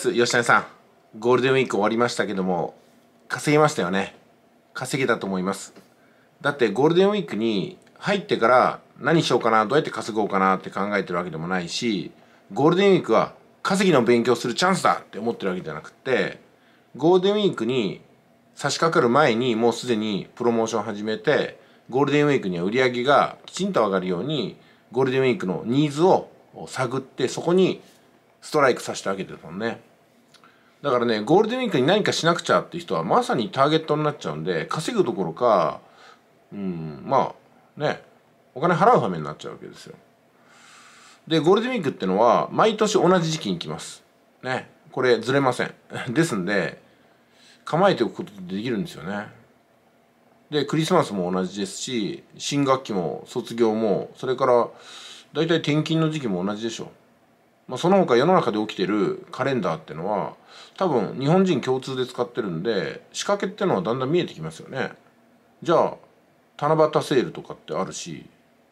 ス吉谷さん、ゴールデンウィーク終わりましたけども、稼ぎましたよね。稼げたと思います。だってゴールデンウィークに入ってから何しようかな、どうやって稼ごうかなって考えてるわけでもないし、ゴールデンウィークは稼ぎの勉強するチャンスだって思ってるわけじゃなくって、ゴールデンウィークに差し掛かる前にもうすでにプロモーション始めて、ゴールデンウィークには売り上げがきちんと上がるように、ゴールデンウィークのニーズを探って、そこにストライクさせわけですもんね。だからねゴールデンウィークに何かしなくちゃっていう人はまさにターゲットになっちゃうんで稼ぐどころかうんまあねお金払う羽目になっちゃうわけですよでゴールデンウィークってのは毎年同じ時期に来ますねこれずれません ですんで構えておくことでできるんですよねでクリスマスも同じですし新学期も卒業もそれから大体転勤の時期も同じでしょう。まあ、その他世の中で起きてるカレンダーってのは多分日本人共通で使ってるんで仕掛けってのはだんだん見えてきますよね。じゃあ七夕セールとかってあるし、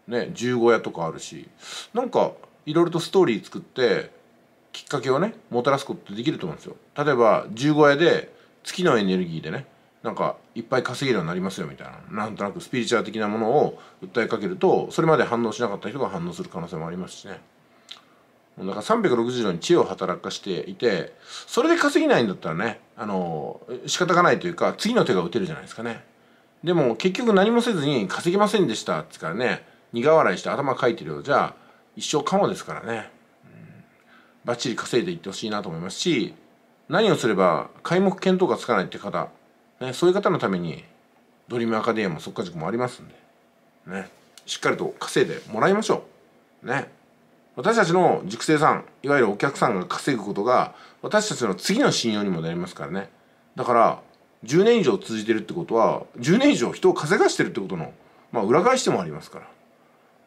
ね、十五夜とかあるしなんかいろいろとストーリー作ってきっかけをねもたらすことってできると思うんですよ。例えば十五夜で月のエネルギーでねなんかいっぱい稼げるようになりますよみたいななんとなくスピリチュアル的なものを訴えかけるとそれまで反応しなかった人が反応する可能性もありますしね。だから360度に知恵を働かしていてそれで稼ぎないんだったらねあの仕方がないというか次の手が打てるじゃないですかねでも結局何もせずに稼ぎませんでしたっつからね苦笑いして頭かいてるようじゃ一生かもですからね、バッチリ稼いでいってほしいなと思いますし何をすれば皆目見当がつかないって方、ね、そういう方のためにドリームアカデミアも即可塾もありますんでねしっかりと稼いでもらいましょうね私たちの熟成さんいわゆるお客さんが稼ぐことが私たちの次の信用にもなりますからねだから10年以上続いてるってことは10年以上人を稼がしてるってことの、まあ、裏返してもありますから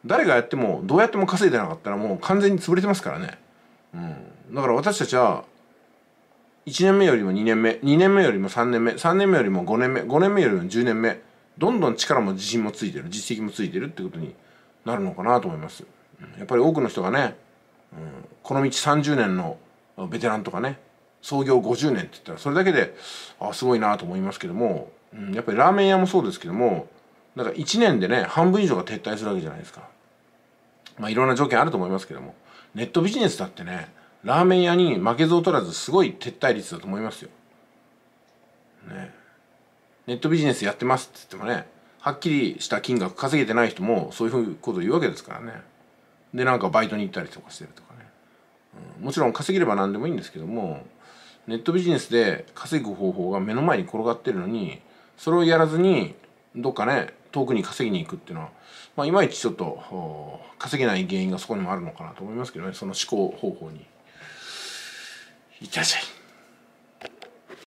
誰がやってもどうやっても稼いでなかったらもう完全に潰れてますからね、うん、だから私たちは1年目よりも2年目2年目よりも3年目3年目よりも5年目5年目よりも10年目どんどん力も自信もついてる実績もついてるってことになるのかなと思います。やっぱり多くの人がね、うん、この道30年のベテランとかね創業50年って言ったらそれだけであすごいなと思いますけども、うん、やっぱりラーメン屋もそうですけどもなんか1年でね半分以上が撤退するわけじゃないですか。まあいろんな条件あると思いますけどもネットビジネスだってねラーメン屋に負けず劣らずすごい撤退率だと思いますよ。ね、ネットビジネスやってますって言ってもねはっきりした金額稼げてない人もそういうことを言うわけですからね。でなんかバイトに行ったりとかしてるとかね、うん、もちろん稼げれば何でもいいんですけどもネットビジネスで稼ぐ方法が目の前に転がってるのにそれをやらずにどっかね遠くに稼ぎに行くっていうのは、まあ、いまいちちょっと稼げない原因がそこにもあるのかなと思いますけどねその思考方法に。いたじゃい。